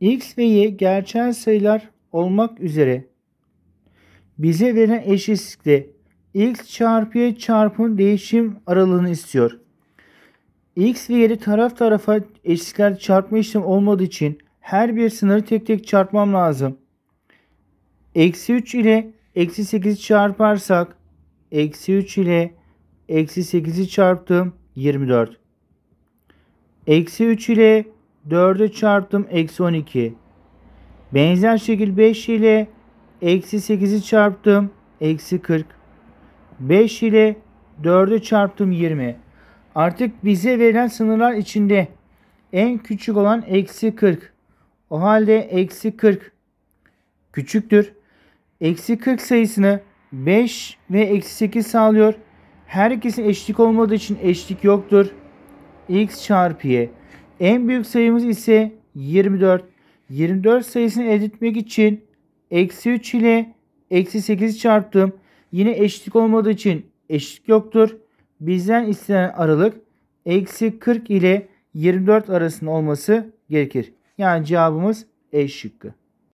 x ve y gerçel sayılar olmak üzere bize verilen eşitlikte x çarpı y çarpı değişim aralığını istiyor. x ve y'li taraf tarafa eşitliklerde çarpma işlemi olmadığı için her bir sınırı tek tek çarpmam lazım. Eksi 3 ile eksi 8'i çarparsak eksi 3 ile eksi 8'i çarptım 24. Eksi 3 ile 4'ü çarptım eksi 12. Benzer şekil 5 ile eksi 8'i çarptım eksi 40. 5 ile 4'ü çarptım 20. Artık bize verilen sınırlar içinde en küçük olan eksi 40. O halde eksi 40 küçüktür. Eksi 40 sayısını 5 ve eksi 8 sağlıyor. Her ikisi eşlik olmadığı için eşlik yoktur. x çarpı y. En büyük sayımız ise 24. 24 sayısını elde etmek için eksi 3 ile eksi 8 çarptım. Yine eşitlik olmadığı için eşitlik yoktur. Bizden istenen aralık eksi 40 ile 24 arasında olması gerekir. Yani cevabımız E şıkkı.